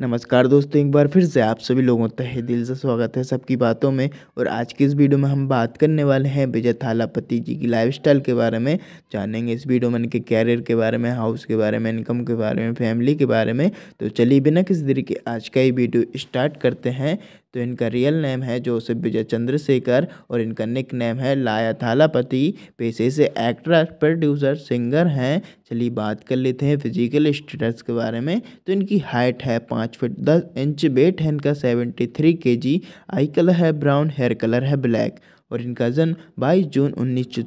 नमस्कार दोस्तों एक बार फिर से आप सभी लोगों तहे दिल से स्वागत है सबकी बातों में और आज की इस वीडियो में हम बात करने वाले हैं विजय थालापति जी की लाइफस्टाइल के बारे में जानेंगे इस वीडियो में इनके कैरियर के बारे में हाउस के बारे में इनकम के बारे में फैमिली के बारे में तो चलिए बिना किसी देरी के आज का ये वीडियो स्टार्ट करते हैं तो इनका रियल नेम है जोसेफ विजय चंद्रशेखर और इनका निक नेम है लाया थालापति पेशे से एक्टर प्रोड्यूसर सिंगर हैं चलिए बात कर लेते हैं फिजिकल स्टेटस के बारे में तो इनकी हाइट है पाँच फिट दस इंच वेट है इनका seventy three K G eye colour है ब्राउन हेयर कलर है ब्लैक और इनका जन्म 22 जून उन्नीस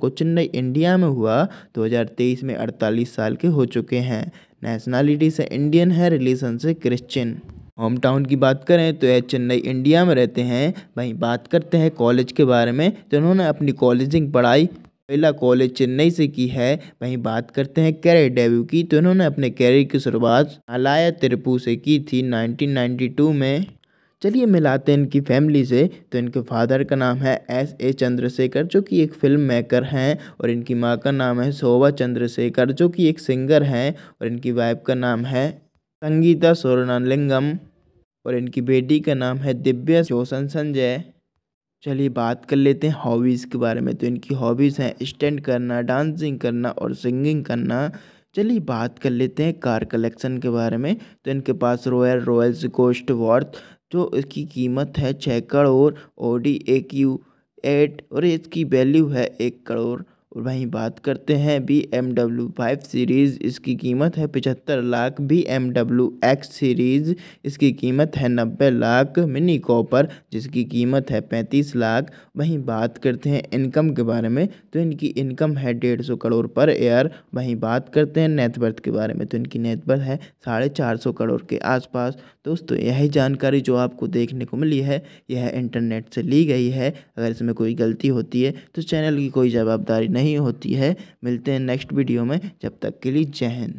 को चेन्नई इंडिया में हुआ 2023 में 48 साल के हो चुके हैं नेशनैलिटी से इंडियन है रिलीजन से क्रिश्चियन होम टाउन की बात करें तो यह चेन्नई इंडिया में रहते हैं वहीं बात करते हैं कॉलेज के बारे में तो इन्होंने अपनी कॉलेजिंग पढ़ाई पहला कॉलेज चेन्नई से की है वहीं बात करते हैं कैरियर डेब्यू की तो इन्होंने अपने कैरियर की शुरुआत अलाया तिरुपू से की थी 1992 में चलिए मिलाते हैं इनकी फैमिली से तो इनके फादर का नाम है एस ए चंद्रशेखर जो कि एक फिल्म मेकर हैं और इनकी माँ का नाम है शोभा चंद्रशेखर जो कि एक सिंगर हैं और इनकी वाइफ का नाम है संगीता स्वर्णालिंगम और इनकी बेटी का नाम है दिव्या जोशन संजय चलिए बात कर लेते हैं हॉबीज़ के बारे में तो इनकी हॉबीज़ हैं स्टैंड करना डांसिंग करना और सिंगिंग करना चलिए बात कर लेते हैं कार कलेक्शन के बारे में तो इनके पास रॉयल रॉयल्स गोस्ट वॉर्थ जो इसकी कीमत है छः crore Audi A Q eight और इसकी वैल्यू है एक करोड़ और वहीं बात करते हैं B M W five series इसकी कीमत है पचहत्तर lakh B M W X series इसकी कीमत है नब्बे लाख मिनी कॉपर जिसकी कीमत है पैंतीस लाख वहीं बात करते हैं इनकम के बारे में तो इनकी इनकम है डेढ़ सौ करोड़ पर एयर वहीं बात करते हैं नेटवर्थ के बारे में तो इनकी नेटवर्थ है साढ़े चार सौ करोड़ के आसपास दोस्तों यही जानकारी जो आपको देखने को मिली है यह इंटरनेट से ली गई है अगर इसमें कोई गलती होती है तो चैनल की कोई जवाबदारी नहीं नहीं होती है मिलते हैं नेक्स्ट वीडियो में जब तक के लिए जय हिंद